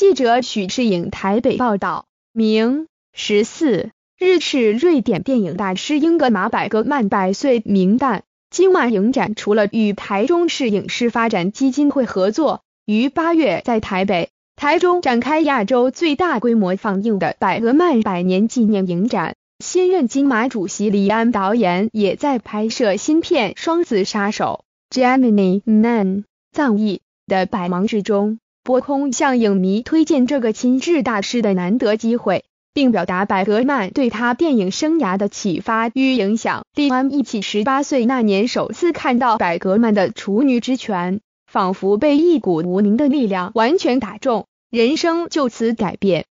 记者许志颖台北报道，明十四日是瑞典电影大师英格玛·百格曼百岁名单。今晚影展除了与台中市影视发展基金会合作，于八月在台北、台中展开亚洲最大规模放映的百格曼百年纪念影展。新任金马主席李安导演也在拍摄新片《双子杀手》（Gemini Man，藏译）的百忙之中。沃空向影迷推荐这个亲至大师的难得机会，并表达百格曼对他电影生涯的启发与影响。利安一起十八岁那年首次看到百格曼的《处女之拳》，仿佛被一股无名的力量完全打中，人生就此改变。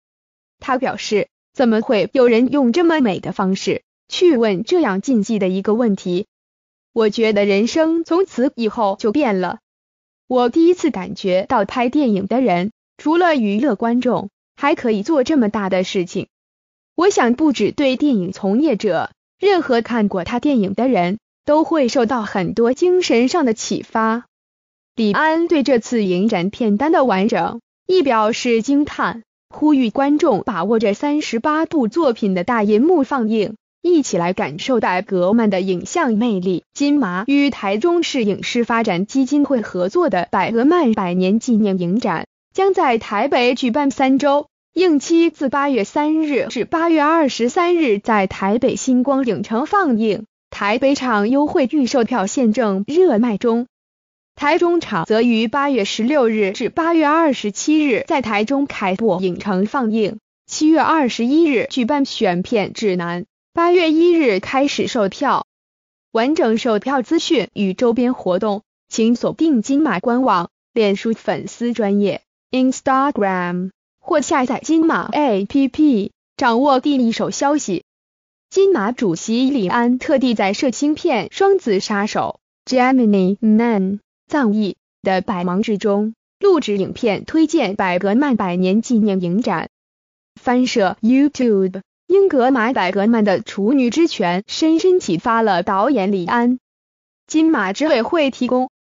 他表示：“怎么会有人用这么美的方式去问这样禁忌的一个问题？我觉得人生从此以后就变了。”我第一次感觉到，拍电影的人除了娱乐观众，还可以做这么大的事情。我想，不止对电影从业者，任何看过他电影的人都会受到很多精神上的启发。李安对这次影展片单的完整亦表示惊叹，呼吁观众把握着三十八部作品的大银幕放映。一起来感受戴格曼的影像魅力。金马与台中市影视发展基金会合作的百格曼百年纪念影展将在台北举办三周，映期自八月三日至八月二十三日，在台北星光影城放映。台北场优惠预售票现正热卖中。台中场则于八月十六日至八月二十七日在台中凯博影城放映。七月二十一日举办选片指南。八月一日开始售票，完整售票资讯与周边活动，请锁定金马官网、脸书粉丝专业、Instagram 或下载金马 APP，掌握第一手消息。金马主席李安特地在摄青片《双子杀手》（Gemini Man） 藏艺的百忙之中，录制影片推荐百格曼百年纪念影展，翻摄 YouTube。英格玛·柏格曼的《处女之泉》深深启发了导演李安。金马执委会提供。